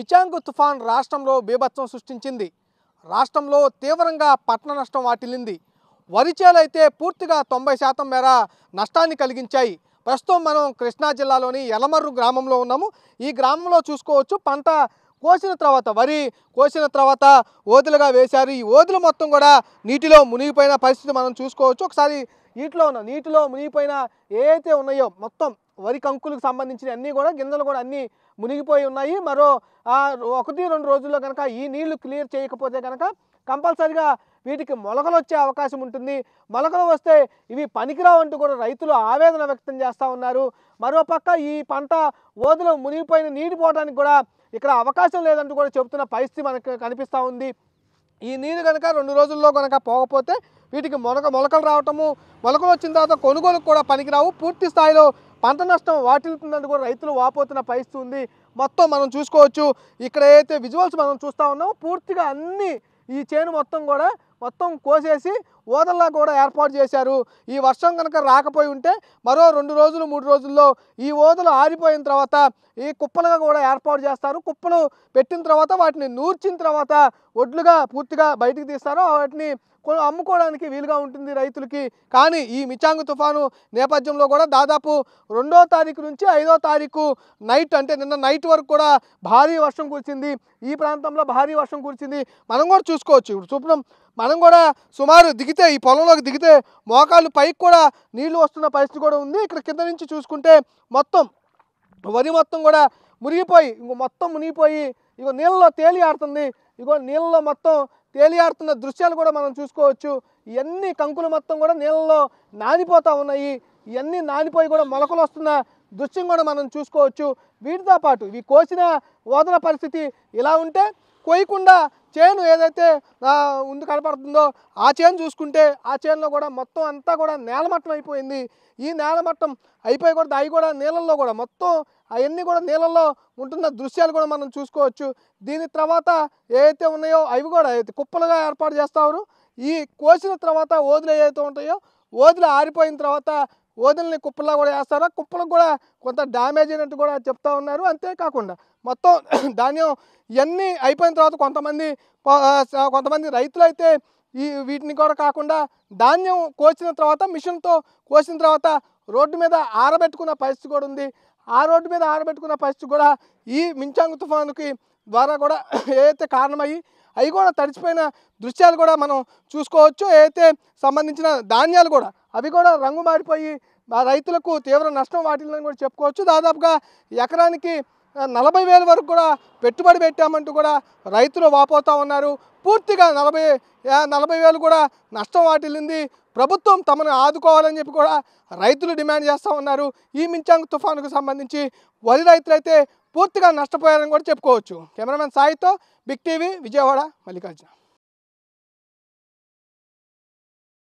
మిచాంగు తుఫాన్ రాష్ట్రంలో బీభత్సం సృష్టించింది రాష్ట్రంలో తీవ్రంగా పట్న నష్టం వాటిల్లింది వరిచేలైతే పూర్తిగా తొంభై శాతం మేర నష్టాన్ని కలిగించాయి ప్రస్తుతం మనం కృష్ణా జిల్లాలోని ఎలమర్రు గ్రామంలో ఉన్నాము ఈ గ్రామంలో చూసుకోవచ్చు పంట కోసిన తర్వాత వరి కోసిన తర్వాత ఓదులుగా వేశారు ఈ ఓదులు మొత్తం కూడా నీటిలో మునిగిపోయిన పరిస్థితి మనం చూసుకోవచ్చు ఒకసారి నీటిలో ఉన్న నీటిలో మునిగిపోయిన ఏ ఉన్నాయో మొత్తం వరి కంకులకు సంబంధించిన అన్నీ కూడా గింజలు కూడా అన్నీ మునిగిపోయి ఉన్నాయి మరో ఒకటి రెండు రోజుల్లో కనుక ఈ నీళ్లు క్లియర్ చేయకపోతే కనుక కంపల్సరిగా వీటికి మొలకలు వచ్చే అవకాశం ఉంటుంది మొలకలు వస్తే ఇవి పనికిరావు అంటూ కూడా రైతులు ఆవేదన వ్యక్తం చేస్తూ ఉన్నారు మరోపక్క ఈ పంట ఓదులో మునిగిపోయిన నీటి పోవడానికి కూడా ఇక్కడ అవకాశం లేదంటూ కూడా చెబుతున్న పరిస్థితి మనకు కనిపిస్తూ ఉంది ఈ నీరు కనుక రెండు రోజుల్లో కనుక పోకపోతే వీటికి మొలక మొలకలు రావటము మొలకలు వచ్చిన తర్వాత కొనుగోలు కూడా పనికిరావు పూర్తి స్థాయిలో పంట నష్టం వాటిల్తుందని కూడా రైతులు వాపోతున్న పరిస్థితి ఉంది మొత్తం మనం చూసుకోవచ్చు ఇక్కడ అయితే విజువల్స్ మనం చూస్తూ ఉన్నామో పూర్తిగా అన్ని ఈ చేను మొత్తం కూడా మొత్తం కోసేసి ఓదల్లా కూడా ఏర్పాటు చేశారు ఈ వర్షం కనుక రాకపోయి ఉంటే మరో రెండు రోజులు మూడు రోజుల్లో ఈ ఓదలు ఆరిపోయిన తర్వాత ఈ కుప్పలుగా కూడా ఏర్పాటు చేస్తారు కుప్పలు పెట్టిన తర్వాత వాటిని నూర్చిన తర్వాత ఒడ్లుగా పూర్తిగా బయటికి తీస్తారు వాటిని అమ్ముకోవడానికి వీలుగా ఉంటుంది రైతులకి కానీ ఈ మిచాంగ్ తుఫాను నేపథ్యంలో కూడా దాదాపు రెండో తారీఖు నుంచి ఐదో తారీఖు నైట్ అంటే నిన్న నైట్ వరకు కూడా భారీ వర్షం కురిచింది ఈ ప్రాంతంలో భారీ వర్షం కురిచింది మనం కూడా చూసుకోవచ్చు ఇప్పుడు చూపడం మనం కూడా సుమారు దిగితే ఈ పొలంలోకి దిగితే మోకాళ్ళు పైకి కూడా నీళ్లు వస్తున్న పరిస్థితి కూడా ఉంది ఇక్కడ కింద నుంచి చూసుకుంటే మొత్తం వరి మొత్తం కూడా మునిగిపోయి ఇంకో మొత్తం మునిగిపోయి ఇగో నీళ్ళలో తేలి ఆడుతుంది ఇగో నీళ్ళలో మొత్తం తేలియాడుతున్న దృశ్యాలు కూడా మనం చూసుకోవచ్చు ఇవన్నీ కంకులు మొత్తం కూడా నీళ్ళలో నానిపోతూ ఉన్నాయి ఇవన్నీ నానిపోయి కూడా మొలకలు వస్తున్న దృశ్యం కూడా మనం చూసుకోవచ్చు వీటితో పాటు ఇవి కోసిన ఓదల పరిస్థితి ఇలా ఉంటే కొయ్యకుండా చేను ఏదైతే ఉంది కనపడుతుందో ఆ చేను చూసుకుంటే ఆ చేనులో కూడా మొత్తం అంతా కూడా నేలమట్టం అయిపోయింది ఈ నేలమట్టం అయిపోయి కూడా అవి కూడా నీళ్ళల్లో కూడా మొత్తం అవన్నీ కూడా నీళ్ళల్లో ఉంటున్న దృశ్యాలు కూడా మనం చూసుకోవచ్చు దీని తర్వాత ఏవైతే ఉన్నాయో అవి కూడా కుప్పలుగా ఏర్పాటు చేస్తారు ఈ కోసిన తర్వాత ఓదులు ఏవైతే ఉంటాయో ఓదులు ఆరిపోయిన తర్వాత ఓదుల్ని కుప్పలా కూడా వేస్తారు కుప్పలకు కూడా కొంత డ్యామేజ్ అయినట్టు కూడా చెప్తా ఉన్నారు అంతేకాకుండా మొత్తం ధాన్యం ఇవన్నీ అయిపోయిన తర్వాత కొంతమంది కొంతమంది రైతులు అయితే ఈ వీటిని కూడా కాకుండా ధాన్యం కోసిన తర్వాత మిషన్తో కోసిన తర్వాత రోడ్డు మీద ఆరబెట్టుకున్న పరిస్థితి కూడా ఉంది ఆ రోడ్డు మీద ఆరబెట్టుకున్న పరిస్థితి కూడా ఈ మించాంగ్ తుఫానుకి ద్వారా కూడా ఏదైతే కారణమయ్యి అవి కూడా తడిచిపోయిన దృశ్యాలు కూడా మనం చూసుకోవచ్చు ఏదైతే సంబంధించిన ధాన్యాలు కూడా అవి కూడా రంగు మారిపోయి రైతులకు తీవ్ర నష్టం వాటిని కూడా చెప్పుకోవచ్చు దాదాపుగా ఎకరానికి నలభై వేల వరకు కూడా పెట్టుబడి పెట్టామంటూ కూడా రైతులు వాపోతూ ఉన్నారు పూర్తిగా నలభై నలభై వేలు కూడా నష్టం వాటిల్లింది ప్రభుత్వం తమను ఆదుకోవాలని చెప్పి కూడా రైతులు డిమాండ్ చేస్తూ ఉన్నారు ఈ మించాంగ్ తుఫానుకు సంబంధించి వరి రైతులైతే పూర్తిగా నష్టపోయారని కూడా చెప్పుకోవచ్చు కెమెరామెన్ సాయితో బిగ్ టీవీ విజయవాడ మల్లికార్జున